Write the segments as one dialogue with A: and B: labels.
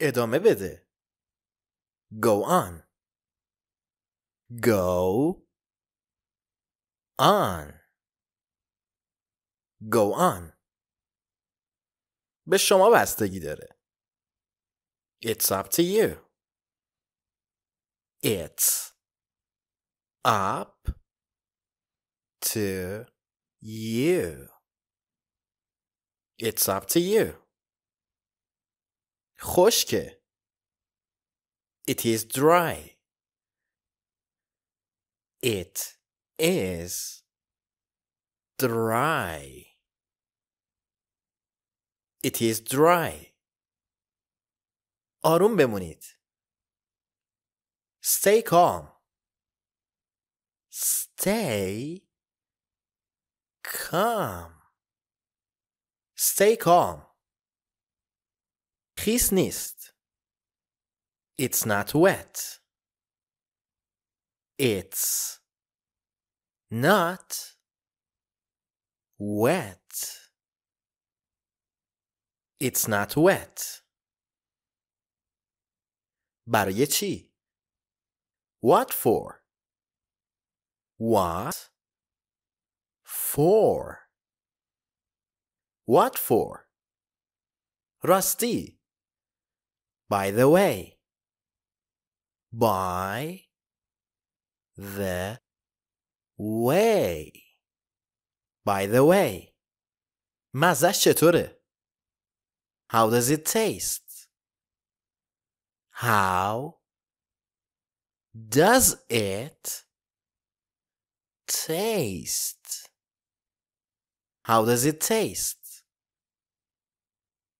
A: ادامه بده go on go on go on به شما بستگی داره it's up to you it's up to you it's up to you خشکه It is dry It is dry It is dry آروم بمونید Stay calm Stay calm Stay calm He sneezed. It's not wet. It's not wet. It's not wet. برای چی؟ What for? What for? What for? راستی by the way by the way by the way مزش چطوره how does it taste how does it taste how does it taste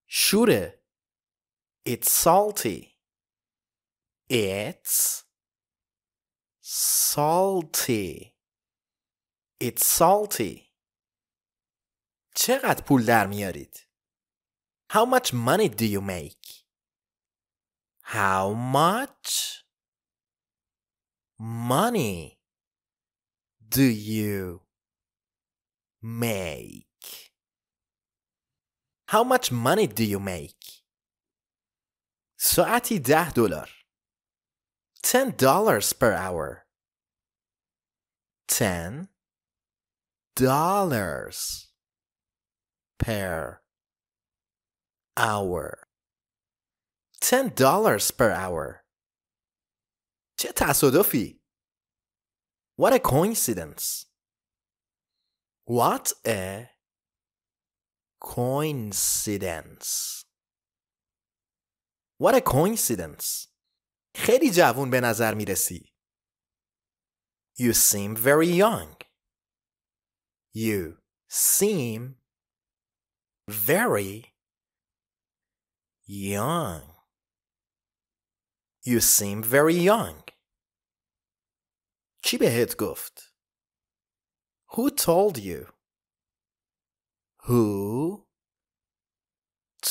A: شوره it's salty. It's salty. It's salty. چقدر پول در میارید؟ How much money do you make? How much money do you make? How much money do you make? ساعتی ده دلار. Ten dollars per hour. Ten dollars per hour. Ten dollars per hour. چه تصادفی. What a coincidence. What a coincidence. What a coincidence. خیلی جوون به نظر میرسی. You seem very young. You seem very young. You seem very young. چی بهت گفت؟ Who told you? Who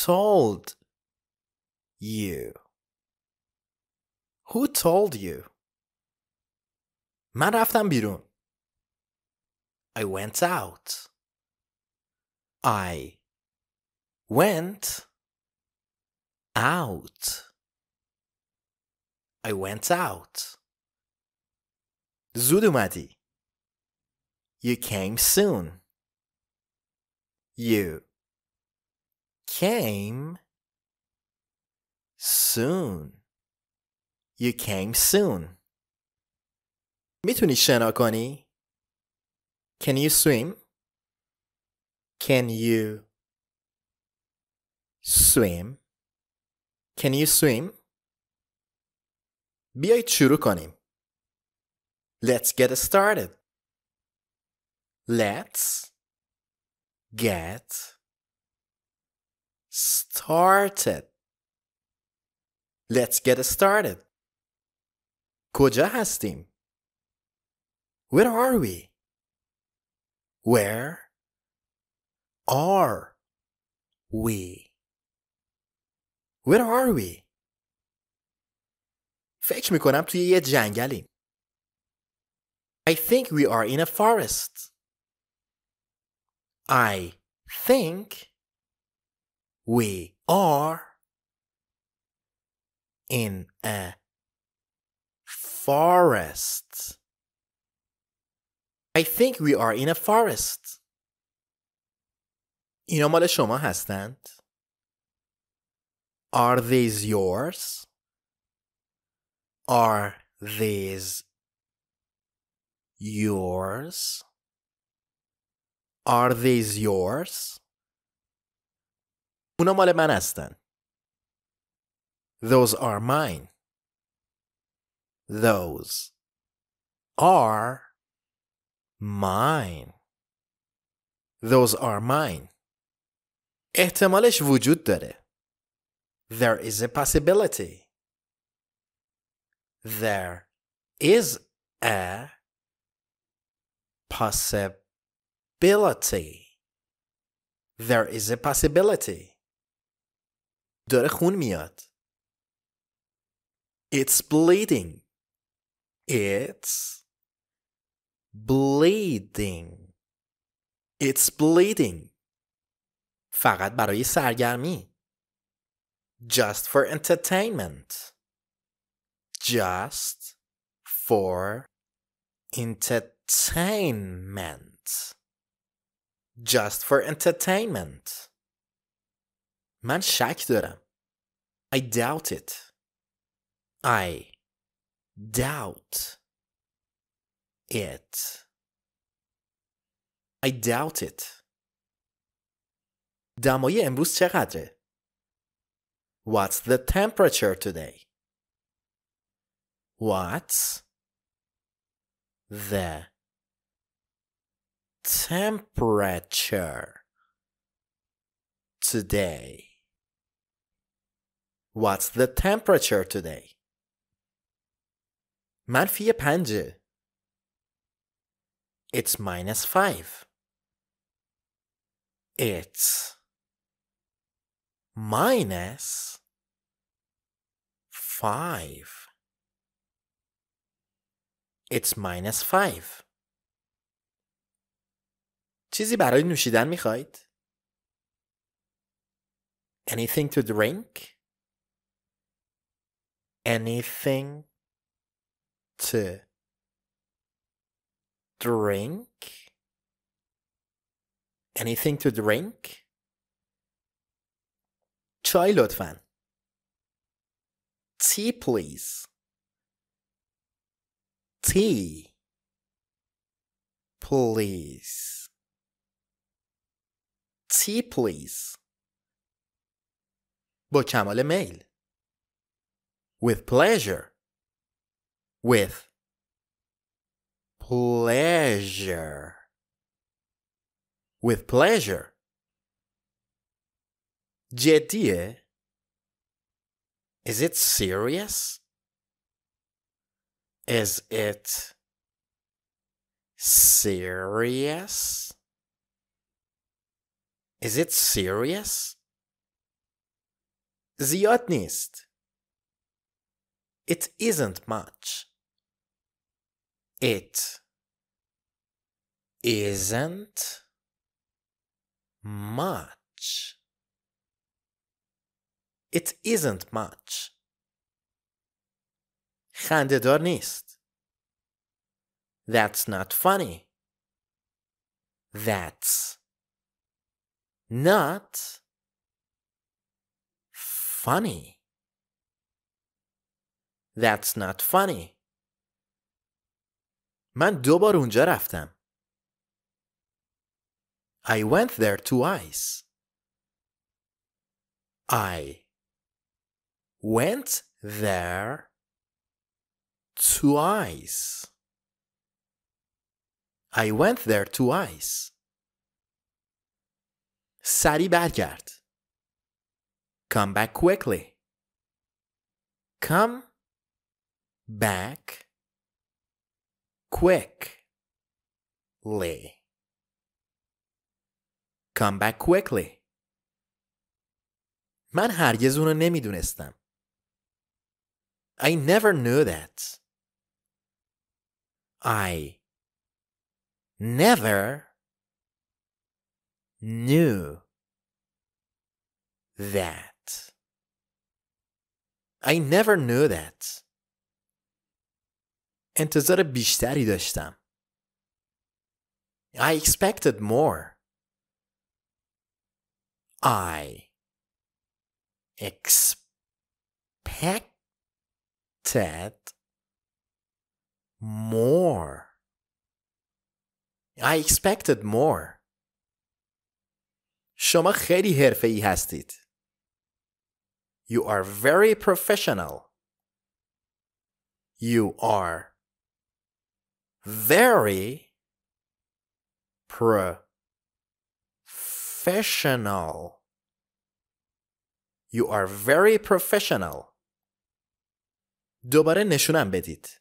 A: told you? Who told you? من رفتم بیرون. I went out. I went out. I went out. زود اومدی. You came soon. You came soon. You came soon. میتونی شنا کنی؟ Can you swim? Can you swim? Can you swim? بیایید شروع کنیم. Let's get started. Let's get started. Let's get started. کجا هستیم؟ Where are we? Where are we? Where are we? فکر میکنم توی یه جنگلیم. I think we are in a forest. I think we are in a forest. I think we are in a forest. اینا مال شما هستند. Are these yours? Are these yours? Are these yours? اونا مال من هستند. Those are mine. Those are mine. Those are mine. احتمالش وجود داره. There is a possibility. There is a possibility. There is a possibility. داره خون میاد. It's bleeding. It's bleeding. It's bleeding. فقط برای سرگرمی. Just for entertainment. Just for entertainment. Just for entertainment. من شک دارم. I doubt it. I doubt it. I doubt it. دمای امروز چقدره؟ What's the temperature today? What's the temperature today? What's the temperature today? منفی پنجه It's minus five. It's minus five. It's minus five. چیزی برای نوشیدن میخواید؟ Anything to drink? Anything to drink? Anything to drink? چای لطفاً. Tea please. Tea please. Tea please. با کمال میل. With pleasure with pleasure. With pleasure. Jetie. Is it serious? Is it serious? Is it serious? Ziotnist. It isn't much. It isn't much. It isn't much. خندهدار نیست. That's not funny. That's not funny. That's not funny. من دو بار اونجا رفتم. I went there twice. I went there twice. I went there twice. سریع برگرد. Come back quickly. Come back quickly. Come back quickly. من هرگز اونو نمیدونستم. I never knew that. I never knew that. I never knew that. انتظار بیشتری داشتم. I expected more. I expected more. I expected more. شما خیلی حرفه ای هستید. You are very professional. You are very professional. You are very professional. دوباره نشونم بدید.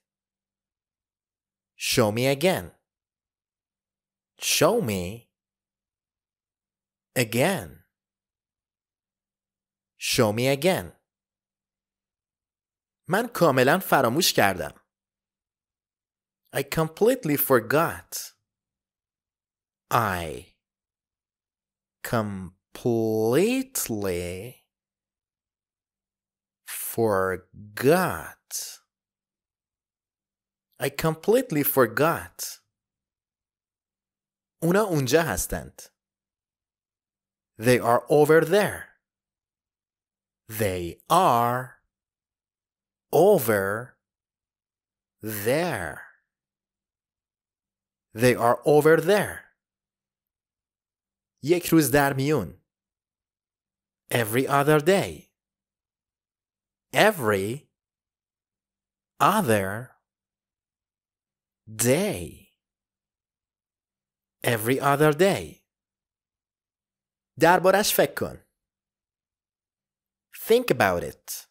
A: Show me again. Show me again. Show me again. من کاملا فراموش کردم. I completely forgot. I completely forgot. I completely forgot. اونا اونجا هستند. They are over there. They are over there. They are over there. یک روز در میون. Every other day. Every other day. Every other day. دربارش فکر کن. Think about it.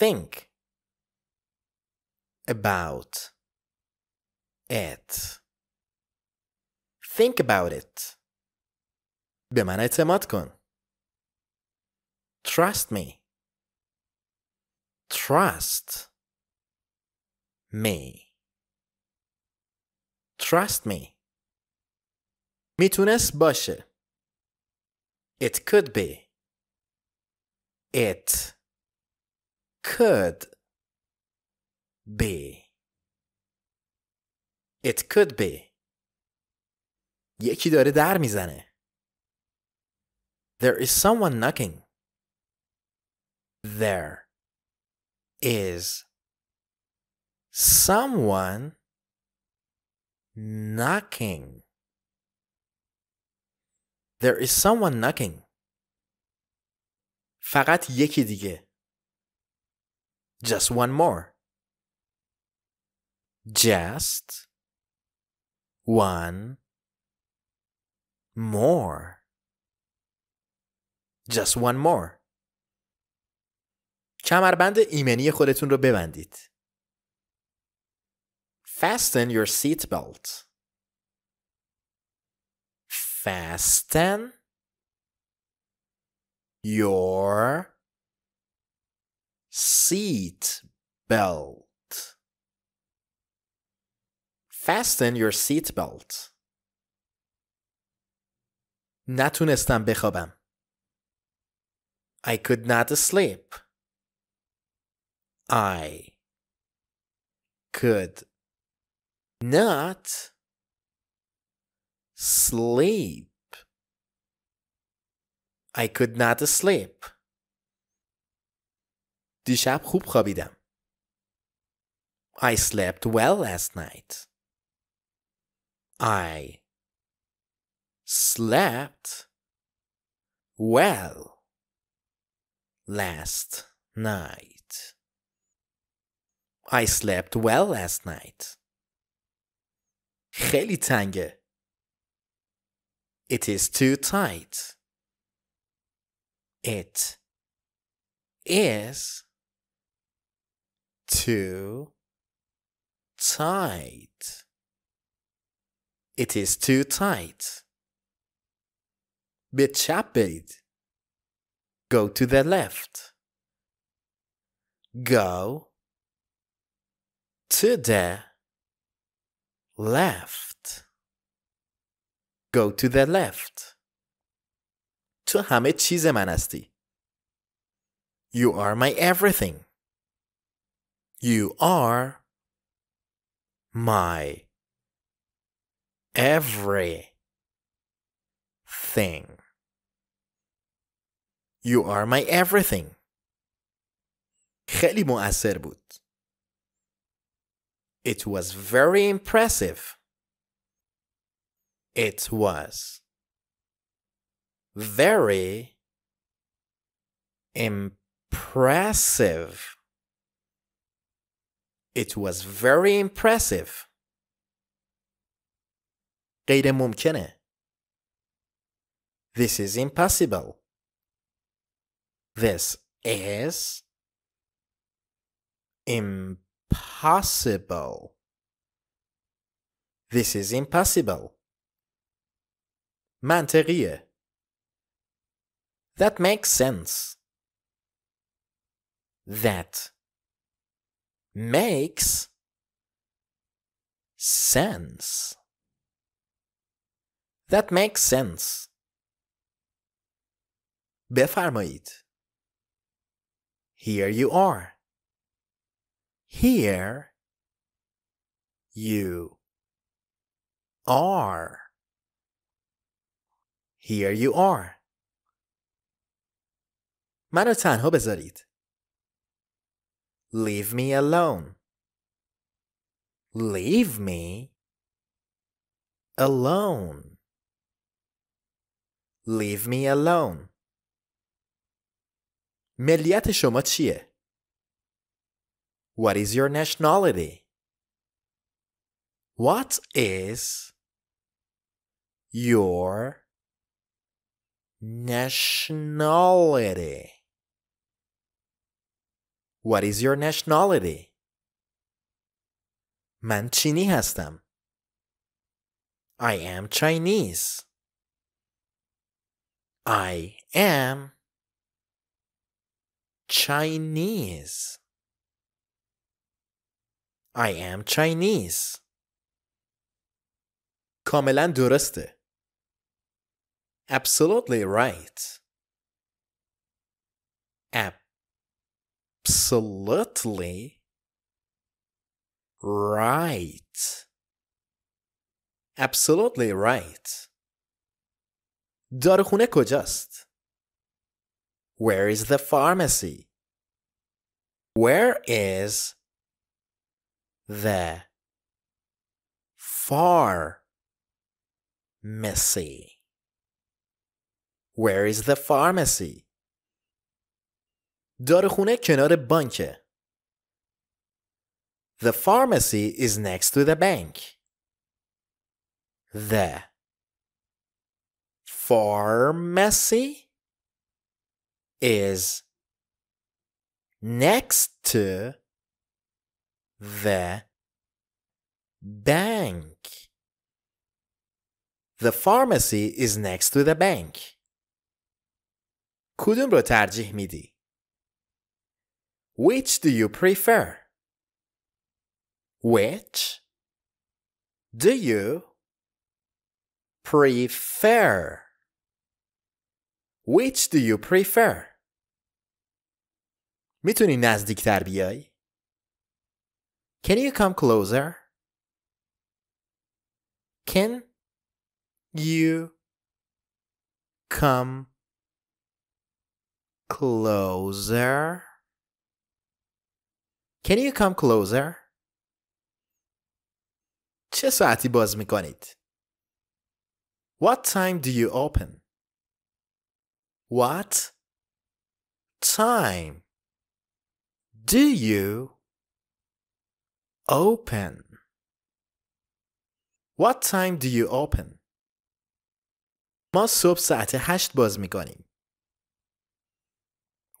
A: Think about Think about it. به اعتماد کن. Trust me. Trust me. Trust me. میتونست باشه. It could be. It could be. It could be. یکی داره در میزنه. There is someone knocking. There is someone knocking. There is someone knocking. فقط یکی دیگه. Just one more. Just one more. Just one more. کمربند ایمنی خودتون رو ببندید. Fasten your seat belt. Fasten your seat belt. Fasten your seat belt. نتونستم بخوابم. I could not sleep. I could not sleep. I could not sleep. دیشب خوب خوابیدم. I slept well last night. I slept well last night. I slept well last night. خیلی تنگه. It is too tight. It is too tight. It is too tight. Bechapeid. Go to the left. Go to the left. Go to the left. To Hamid چیز You are my everything. You are my every thing. You are my everything. خیلی مؤثر بود. It was very impressive. It was very impressive. It was very impressive. غیر ممکنه. This is impossible. This is impossible. This is impossible. منطقیه. That makes sense. That makes sense. That makes sense. بفرمایید. Here you are. Here you are. Here you are. منو تنها بذارید. Leave me alone. Leave me alone. Leave me alone. ملیت شما چیه؟ What is your nationality? What is your nationality? What is your nationality? من چینی هستم. I am Chinese. I am Chinese. I am Chinese. کاملا درسته. Absolutely right. Absolutely right. Absolutely right. دار خونه کجاست؟ Where is the pharmacy? Where is the far missy? Where is the pharmacy? دار خونه کنار بانکه. The pharmacy is next to the bank. The pharmacy is next to the bank. The pharmacy is next to the bank. کدوم رو ترجیح میدی؟ Which do you prefer? Which do you prefer? Which do you prefer? میتونی نزدیکتر بیای؟ Can you come closer? Can you come closer? Can you come closer? چه ساعتی باز میکنید؟ What time do you open? What time do you open? What time do you open? ما صبح ساعت هشت باز میکنیم.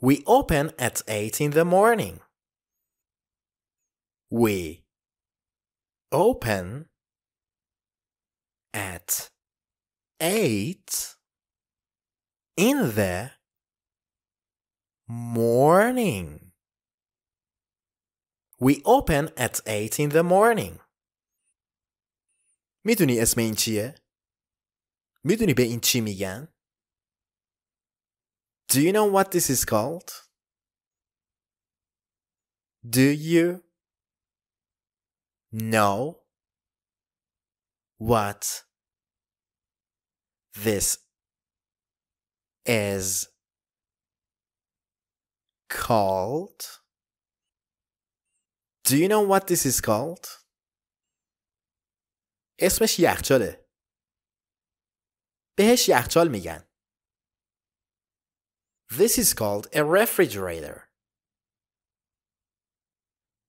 A: We open at 8 in the morning. We open at 8 in the morning. We open at 8 in the morning. میدونی اسم این چیه؟ میدونی به این چی میگن؟ Do you know what this is called? Do you know what this is called. Do you know what this is called? اسمش یخچاله. بهش یخچال میگن. This is called a refrigerator.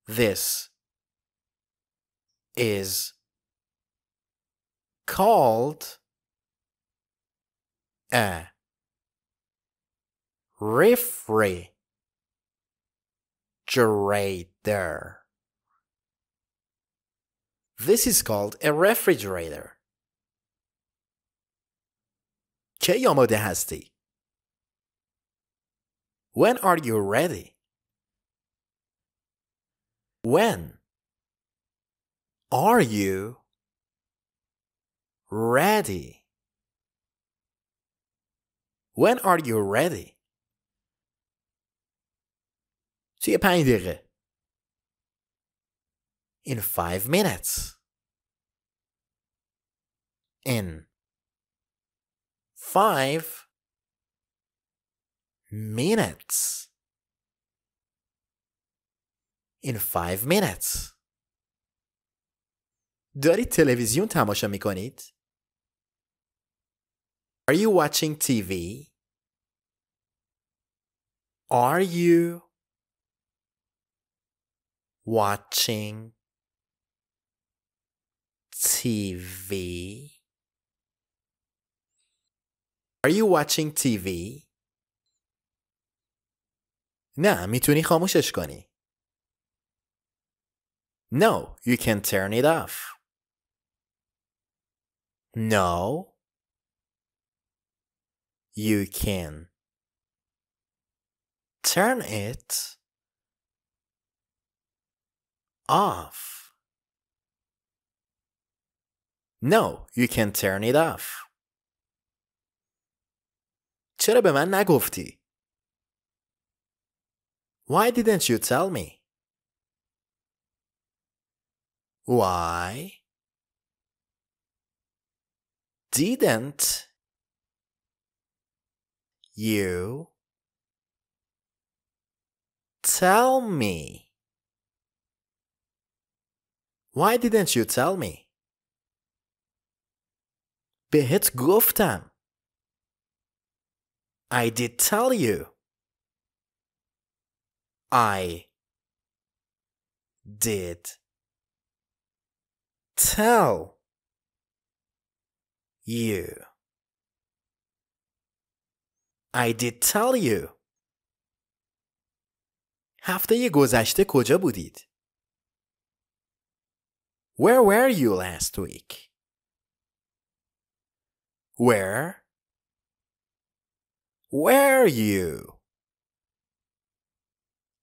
A: This is called a refrigerator. This is called a refrigerator. کی آماده هستی؟ When are you ready? When are you ready? When are you ready? Tea 5 دقیقه in 5 minutes in 5 minutes in 5 minutes دارید تلویزیون تماشا می Are you watching TV? Are you watching TV? Are you watching TV? نه میتونی خاموشش کنی. No, you can turn it off. No, you can turn it off. No, you can turn it off. چرا به من نگفتی؟ Why didn't you tell me? Why didn't you tell me? Why didn't you tell me? بهت گفتم. I did tell you. I did tell you. I did tell you. هفته گذشته کجا بودید؟ Where were you last week? Where were you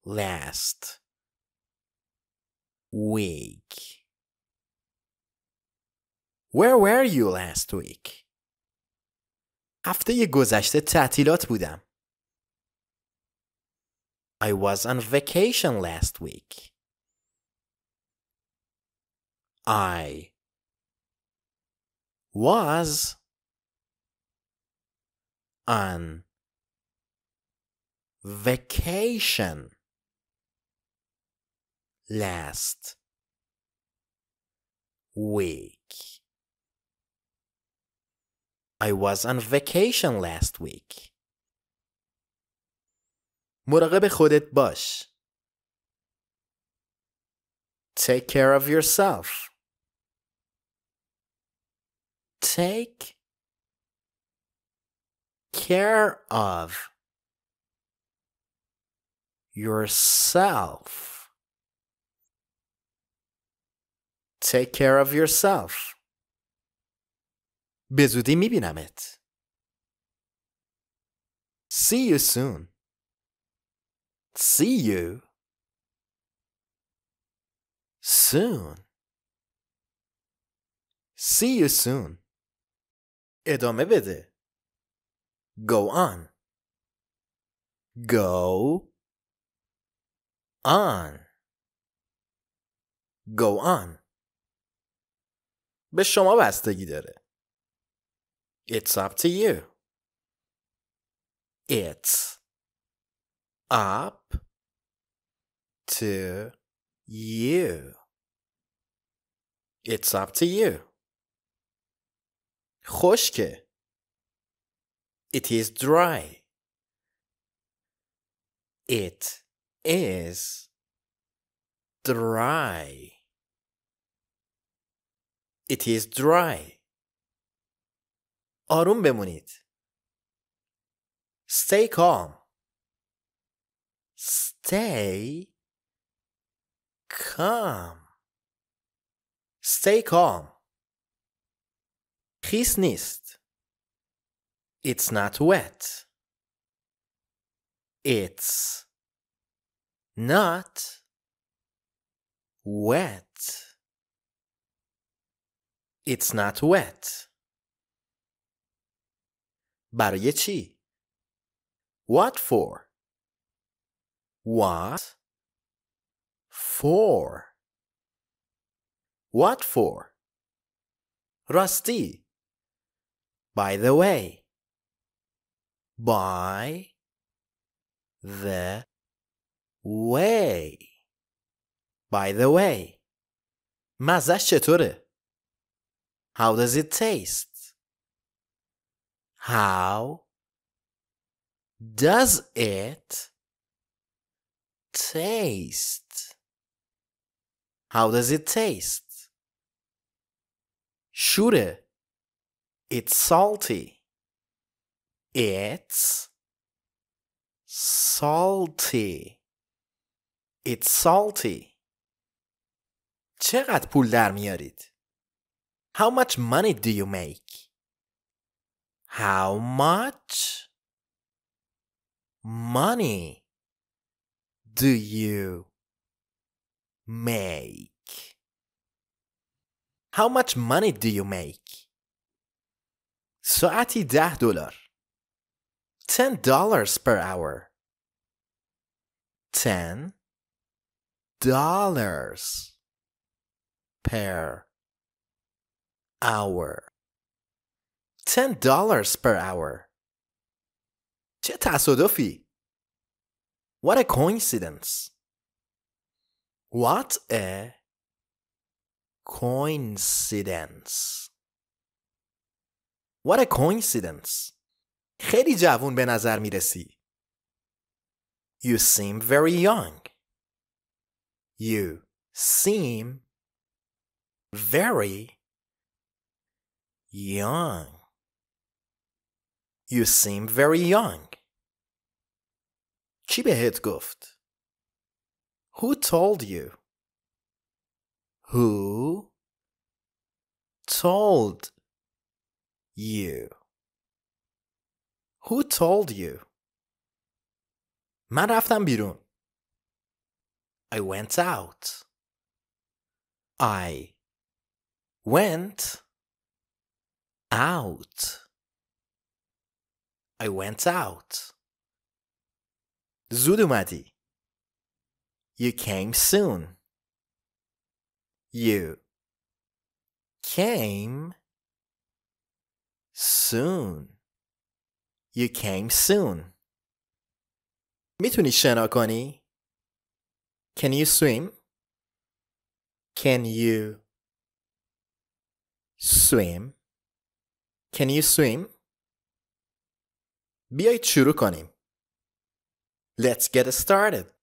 A: last week? Where were you last week? هفته گذشته تعطیلات بودم. I was on vacation last week. I was on vacation last week. I was on vacation last week. مراقب خودت باش. Take care of yourself take care of yourself. Take care of yourself. به زودی میبینمت. See you soon. See you soon. See you soon. ادامه بده go on go on go on به شما بستگی داره it's up to you it's up to you it's up to you خشکه It is dry It is dry It is dry آروم بمونید Stay calm Stay calm Stay calm It's not wet. It's not wet. It's not wet. برای چی؟ What for? What for? What for? راستی by the way by the way by the way مزش چطوره how does it taste how does it taste how does it taste شوره it's salty. It's salty. It's salty. چقدر پول در میارید؟ How much money do you make? How much money do you make? How much money do you make? ساعتی ده دلار. Ten dollars per hour. Ten dollars per hour. Ten dollars per hour. چه تصادفی. What a coincidence. What a coincidence. What a coincidence. خیلی جوون به نظر میرسی. You seem very young. You seem very young. You seem very young. چی بهت گفت؟ Who told you? Who told you. Who told you? من رفتم بیرون. I went out. I went out. I went out. زود اومدی. You came soon. You came soon. You came soon. میتونی شنا کنی؟ Can you swim? Can you swim? Can you swim? بیایید شروع کنیم. Let's get started.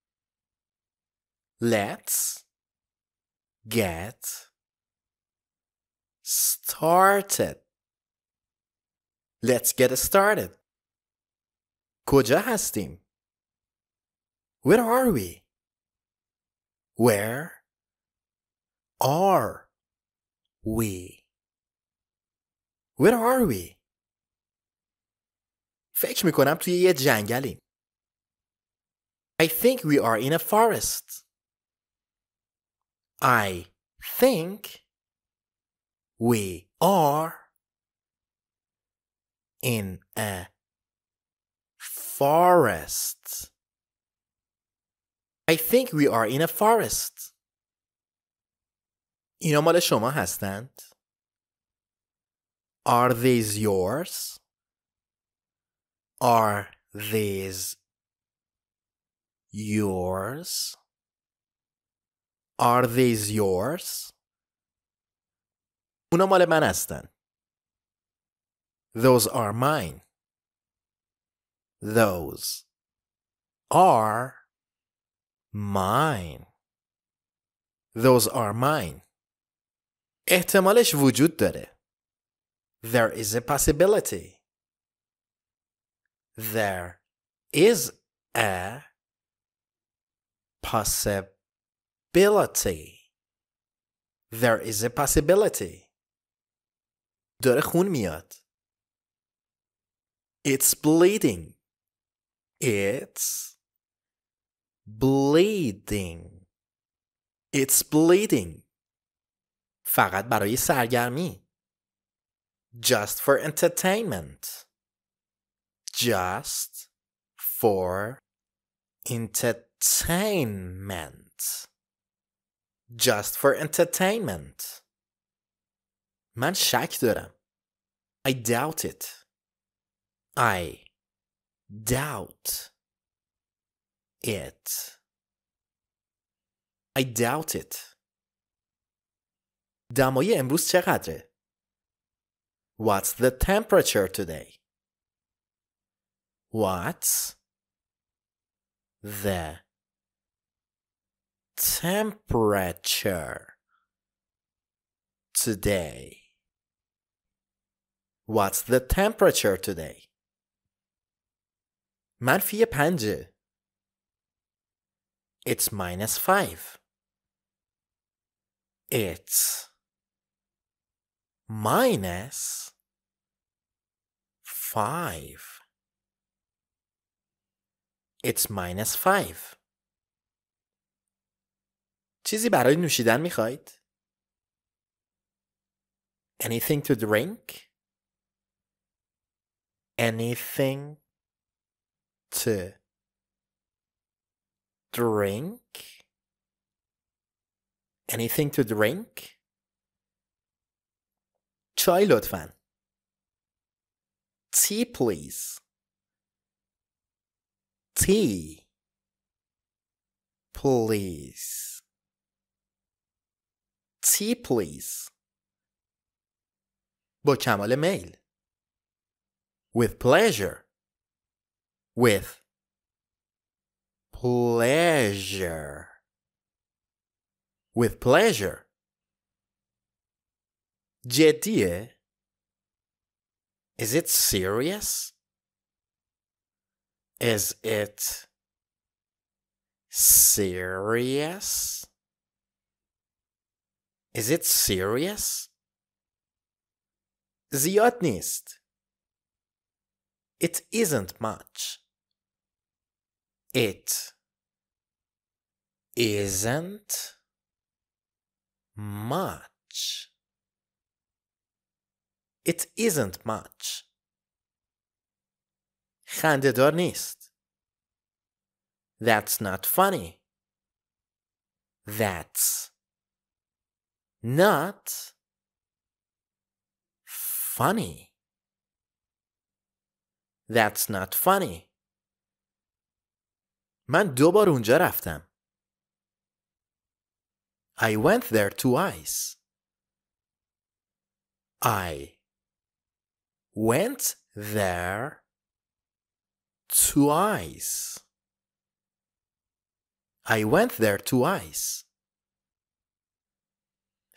A: Let's get started. Let's get started. کجا هستیم؟ Where are we? Where are we? Where are we? فکر میکنم توی یه جنگلیم. I think we are in a forest. I think we are in a forest. I think we are in a forest. اینا مال شما هستند. Are these yours? Are these yours? Are these yours? اونا مال من هستند. Those are mine. Those are mine. Those are mine. احتمالش وجود داره. There is a possibility. There is a possibility. There is a possibility. داره خون میاد. It's bleeding. It's bleeding. It's bleeding. فقط برای سرگرمی. Just for entertainment. Just for entertainment. Just for entertainment. من شک دارم. I doubt it. I doubt it. I doubt it. دمای امروز چقدره؟ What's the temperature today? What's the temperature today? What's the temperature today? منفی پنجه It's minus five It's minus five It's minus five چیزی برای نوشیدن میخواید؟ Anything to drink? Anything to drink? Anything to drink? چای لطفاً. Tea please. Tea. Please. Tea please. با کمال میل. With pleasure with pleasure. With pleasure. Jetie. Is it serious? Is it serious? Is it serious? Ziotnist. It isn't much. It isn't much. It isn't much. خندهدار نیست. That's not funny. That's not funny. That's not funny. من دو بار اونجا رفتم. I went there twice. I went there twice. I went there twice.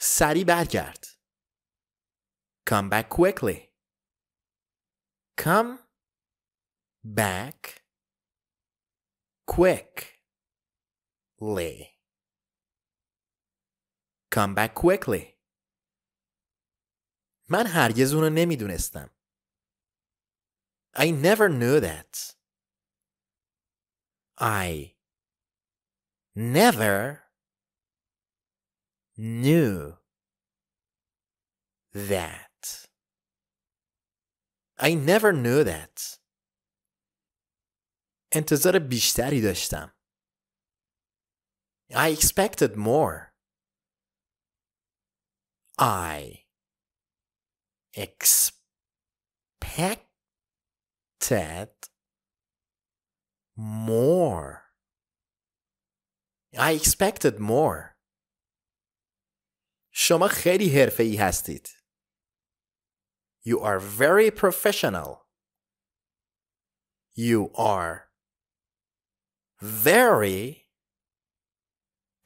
A: سریع برگرد. Come back quickly. Come back quickly. Come back quickly. من هرگز اونو نمیدونستم. I never knew that. I never knew that. I never knew that. انتظار بیشتری داشتم I expected more I expected more I expected more شما خیلی حرفه‌ای هستید You are very professional You are very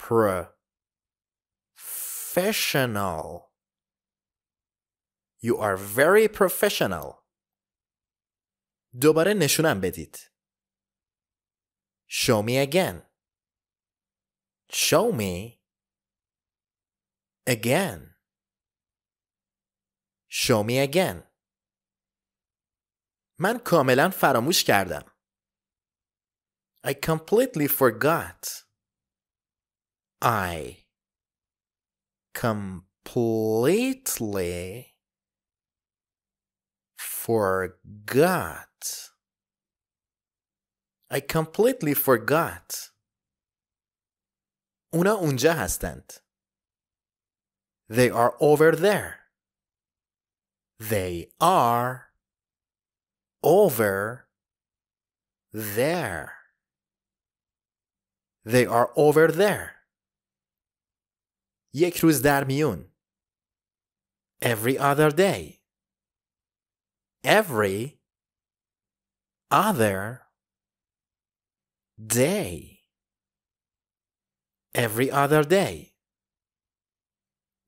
A: professional. You are very professional. دوباره نشونم بدید. Show me again. Show me again. Show me again. من کاملا فراموش کردم. I completely forgot. I completely forgot. I completely forgot. اونا اونجا هستند. They are over there. They are over there. They are over there. یک روز در میون. Every other day. Every other day. Every other day.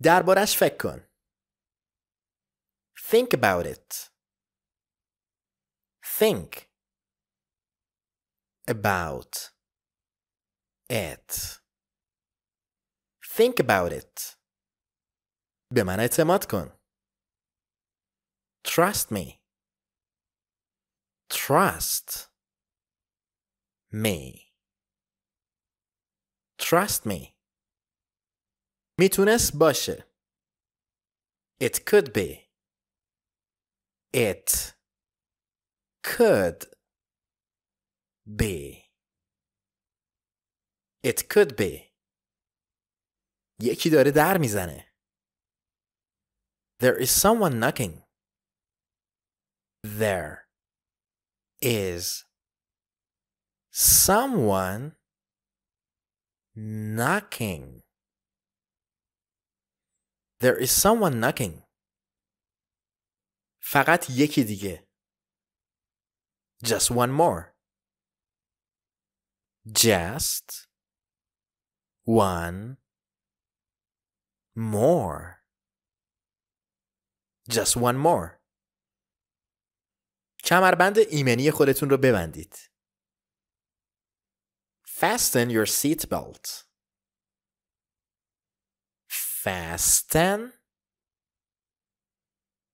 A: دربارش فکر کن. Think about it. Think about it think about it بمعنى اعتماد کن trust me trust me trust me میتونست باشه it could be it could be it could be. یکی داره در میزنه. There is someone knocking. There is someone knocking. There is someone knocking. فقط یکی دیگه. Just one more. Just one more. Just one more. کمربند ایمنی خودتون رو ببندید. Fasten your seat belt. Fasten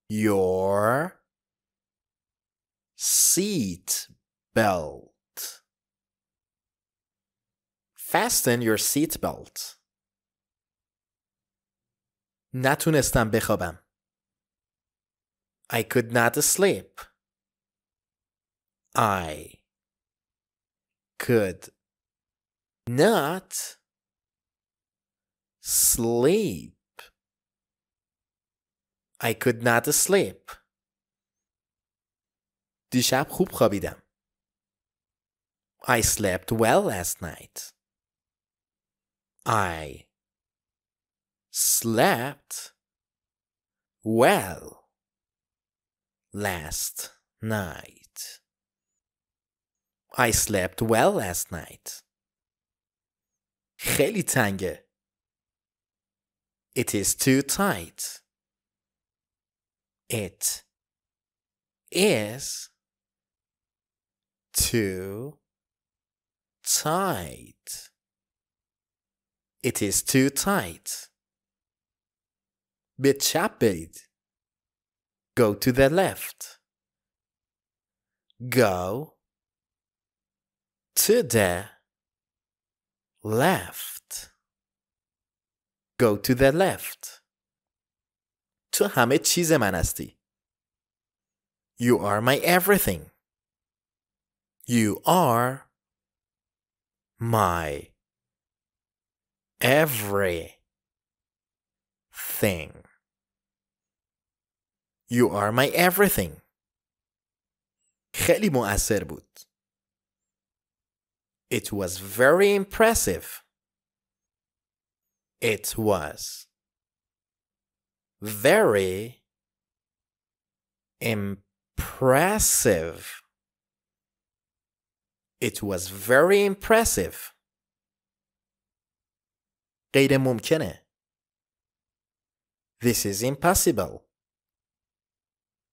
A: your seat belt. Fasten your seat belt. نتونستم بخوابم. I could not sleep. I could not sleep. I could not sleep. دیشب خوب خوابیدم. I slept well last night. I slept well last night. I slept well last night. خیلی تنگه. It is too tight. It is too tight. It is too tight. Bechapeid. Go to the left. Go to the left. Go to the left. To Hamid You are my everything. You are my everything. You are my everything. خیلی مؤثر بود. It was very impressive. It was very impressive. It was very impressive. غیر ممکنه. This is impossible.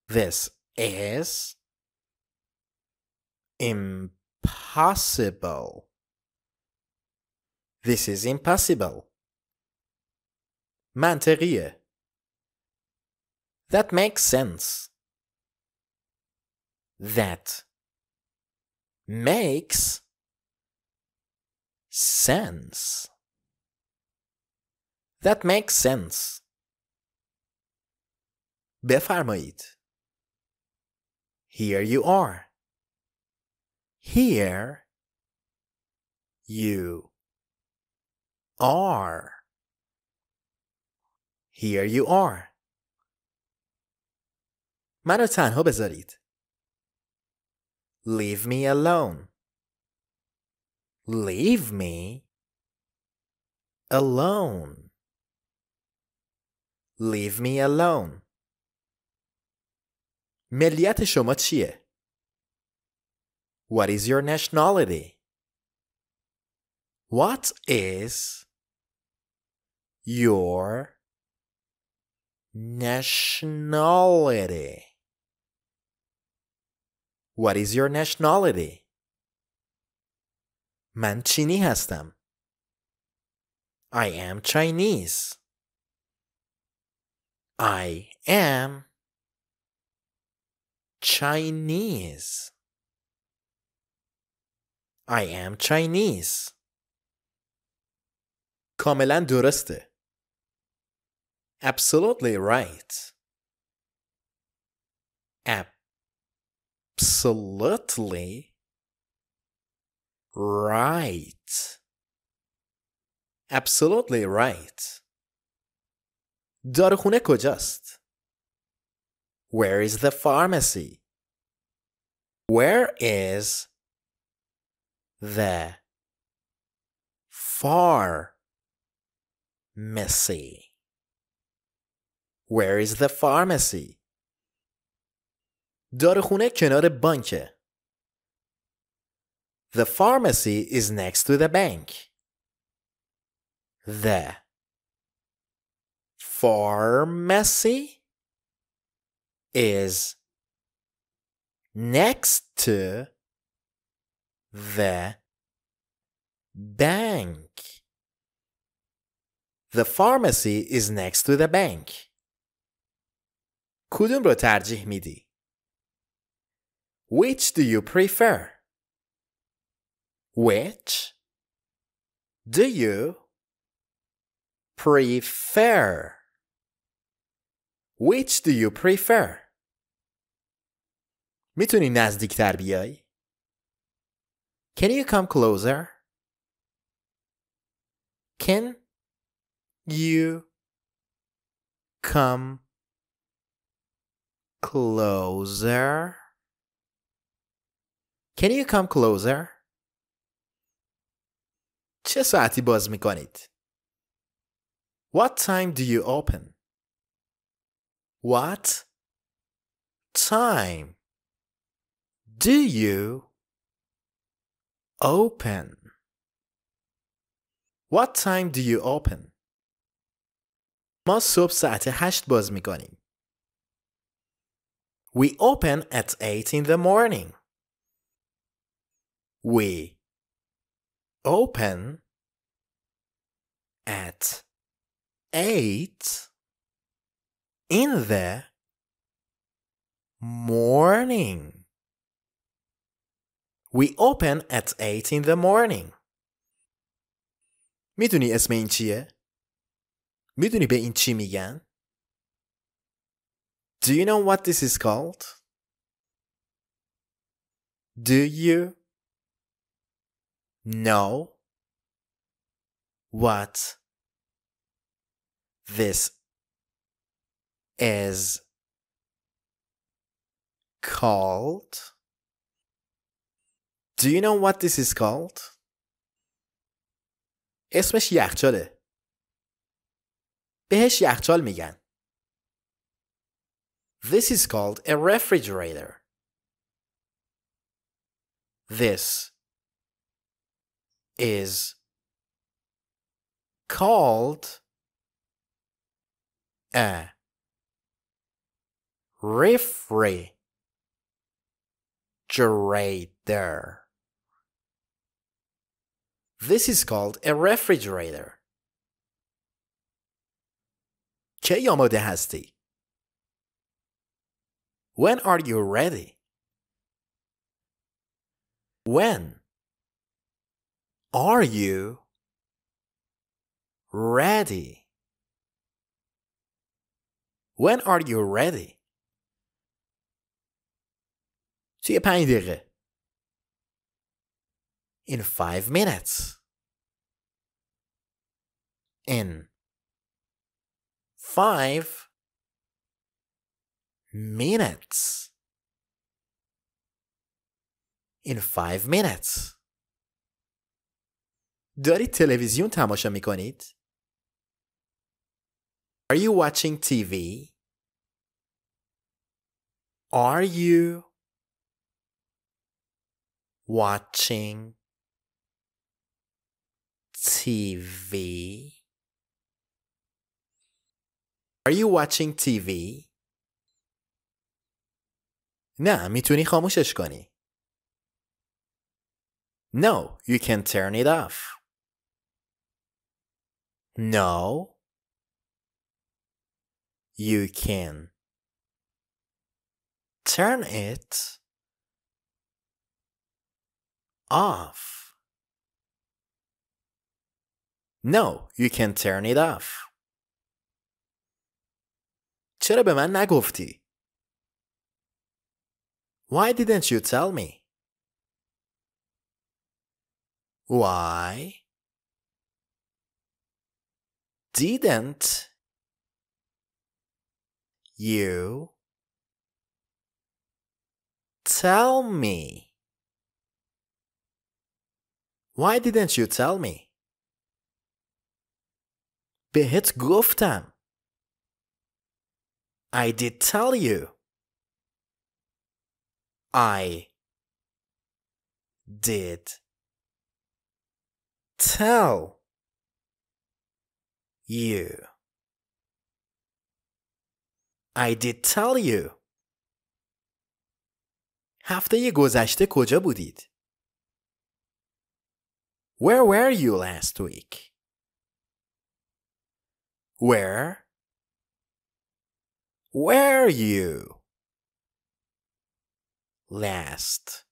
A: This is impossible. This is impossible. منطقیه. That makes sense. That makes sense. That makes sense. بفرمایید. Here you are. Here you are. Here you are. منو تنها بذارید. Leave me alone. Leave me alone. Leave me alone. ملیت شما چیه؟ What is your nationality? What is your nationality? What is your nationality? من چینی هستم. I am Chinese. I am Chinese. I am Chinese. کاملا درسته. Absolutely right. Absolutely right. Absolutely right. دار کجاست؟ Where is the pharmacy? Where is the far Where is the pharmacy? داروخونه کنار بانکه. The pharmacy is next to the bank. The pharmacy is next to the bank. The pharmacy is next to the bank. کدوم رو ترجیح میدی؟ Which do you prefer? Which do you prefer? Which do you prefer? میتونی نزدیکتر بیای؟ Can you come closer? Can you come closer? Can you come closer? چه ساعتی باز میکنید؟ What time do you open? What time do you open? What time do you open? ما صبح ساعت هشت باز میکنیم. We open at 8 in the morning. We open at 8 in the morning. We open at 8 in the morning. میدونی اسم این چیه؟ میدونی به این چی میگن؟ Do you know what this is called? Do you know what this is called. Do you know what this is called? اسمش یخچاله. بهش یخچال میگن. This is called a refrigerator. This is called a refrigerator. This is called a refrigerator. کی آماده هستی؟ When are you ready? When are you ready? When are you ready? So you pay in five minutes. In five minutes. In five minutes. دارید تلویزیون تماشا می Are you watching TV? Are you watching TV? Are you watching TV? نه میتونی خاموشش کنی. No, you can turn it off. No, you can turn it off. No, you can turn it off. چرا به من نگفتی؟ Why didn't you tell me? Why didn't you tell me? Why didn't you tell me? Behit, guftam. I did tell you. I did tell you. I did tell you. هفته گذشته کجا بودید؟ where were you last week? Where were you last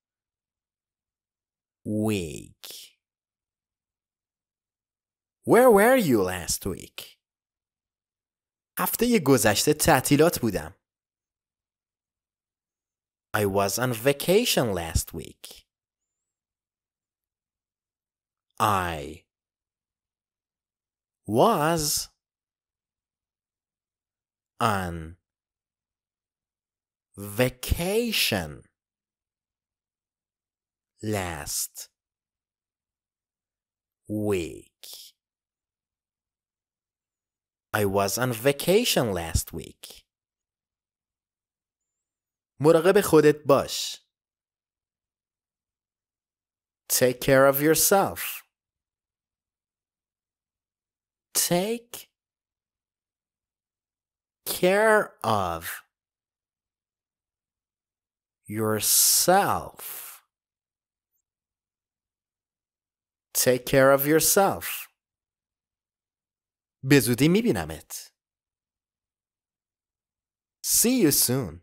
A: week? Where were you last week? هفته گذشته تعطیلات بودم. I was on vacation last week. I was on vacation last week. I was on vacation last week. مراقب خودت باش. Take care of yourself take care of yourself. Take care of yourself. به زودی میبینمت. See you soon.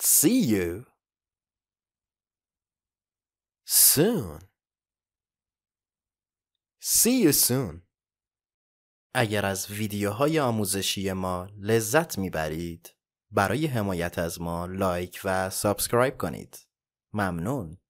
A: See you soon. See you soon. اگر از ویدیوهای آموزشی ما لذت میبرید برای حمایت از ما لایک و سابسکرایب کنید ممنون